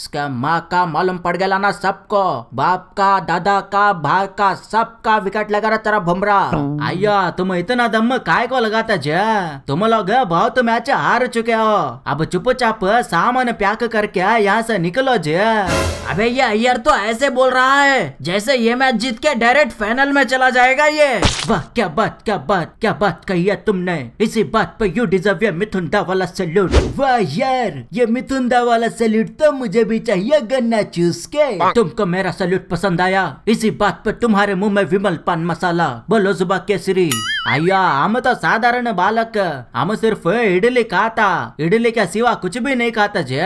इसका माँ का मालूम पड़ गया ना सबको बाप का दादा का भाई का सबका विकेट लगा रहा तेरा भुमरा आया तुम इतना दम काय को लगाता जे तुम लोग बहुत मैच हार चुके हो अब चुपचाप सामान प्याक करके यहाँ से निकलो जे अबे ये अय्यर तो ऐसे बोल रहा है जैसे ये मैच जीत के डायरेक्ट फाइनल में चला जाएगा ये वाह क्या बात क्या बात क्या बात कही है तुमने इसी बात पर यू डिजर्व ये मिथुन दा वाला सैल्यूट वाह यार ये मिथुन दा वाला सैल्यूट तो मुझे भी चाहिए गन्ना चूस के तुमको मेरा सैल्यूट पसंद आया इसी बात पर तुम्हारे मुंह में विमल पान मसाला बोलो जुबा केसरी अय्या हम तो साधारण बालक हम सिर्फ इडली खाता इडली के सिवा कुछ भी नहीं खाता जे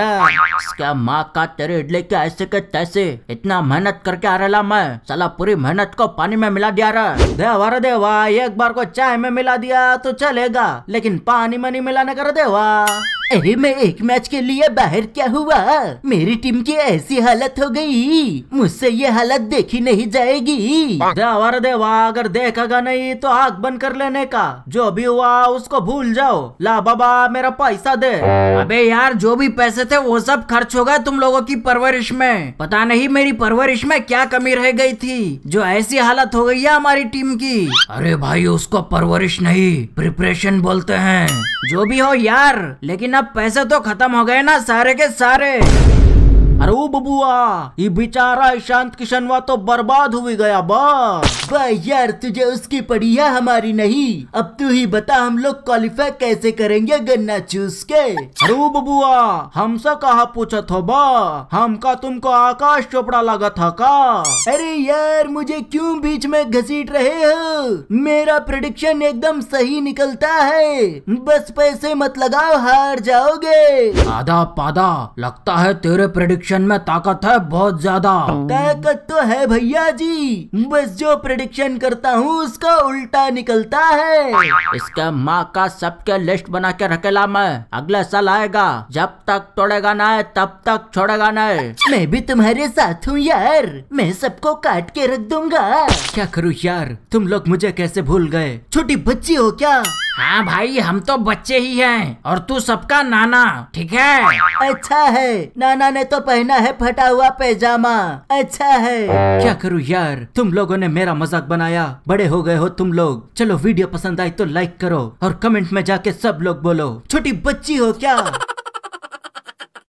क्या माँ का तेरे इडली के ऐसे के तैसे इतना मेहनत करके आ रहा मैं साला पूरी मेहनत को पानी में मिला दिया रहा देवा देवा एक बार को चाय में मिला दिया तो चलेगा लेकिन पानी में नहीं मिलाने कर देवा अरे मैं एक मैच के लिए बाहर क्या हुआ मेरी टीम की ऐसी हालत हो गई मुझसे ये हालत देखी नहीं जाएगी देवर देवा अगर देखेगा नहीं तो आग बंद कर लेने का जो भी हुआ उसको भूल जाओ ला बाबा मेरा पैसा दे अबे यार जो भी पैसे थे वो सब खर्च होगा तुम लोगों की परवरिश में पता नहीं मेरी परवरिश में क्या कमी रह गई थी जो ऐसी हालत हो गई है हमारी टीम की अरे भाई उसको परवरिश नहीं प्रिपरेशन बोलते हैं जो भी हो यार लेकिन अब पैसे तो खत्म हो गए ना सारे के सारे अरे बबुआ ये बेचारा ईशांत किशनवा तो बर्बाद हुई गया बा यार तुझे उसकी पड़ी है हमारी नहीं अब तू ही बता हम लोग क्वालिफाई कैसे करेंगे गन्ना चूस के अरे बबुआ हमसे कहा पूछा था बा हमका तुमको आकाश चोपड़ा लगा था का अरे यार मुझे क्यों बीच में घसीट रहे हो मेरा प्रिडिक्शन एकदम सही निकलता है बस पैसे मत लगाओ हार जाओगे आदा पादा लगता है तेरे प्रिडिक्शन प्रिडिक्शन में ताकत है बहुत ज्यादा ताकत तो है भैया जी बस जो प्रोडिक्शन करता हूँ उसका उल्टा निकलता है इसके माँ का सबके लिस्ट बना के रखेला मैं अगले साल आएगा जब तक तोड़ेगा ना तब तक छोड़ेगा न मैं भी तुम्हारे साथ हूँ यार मैं सबको काट के रख दूंगा क्या करूँ यार तुम लोग मुझे कैसे भूल गए छोटी बच्ची हो क्या हाँ भाई हम तो बच्चे ही हैं और तू सबका नाना ठीक है अच्छा है नाना ने तो पहना है फटा हुआ पैजामा अच्छा है क्या करूँ यार तुम लोगों ने मेरा मजाक बनाया बड़े हो गए हो तुम लोग चलो वीडियो पसंद आई तो लाइक करो और कमेंट में जाके सब लोग बोलो छोटी बच्ची हो क्या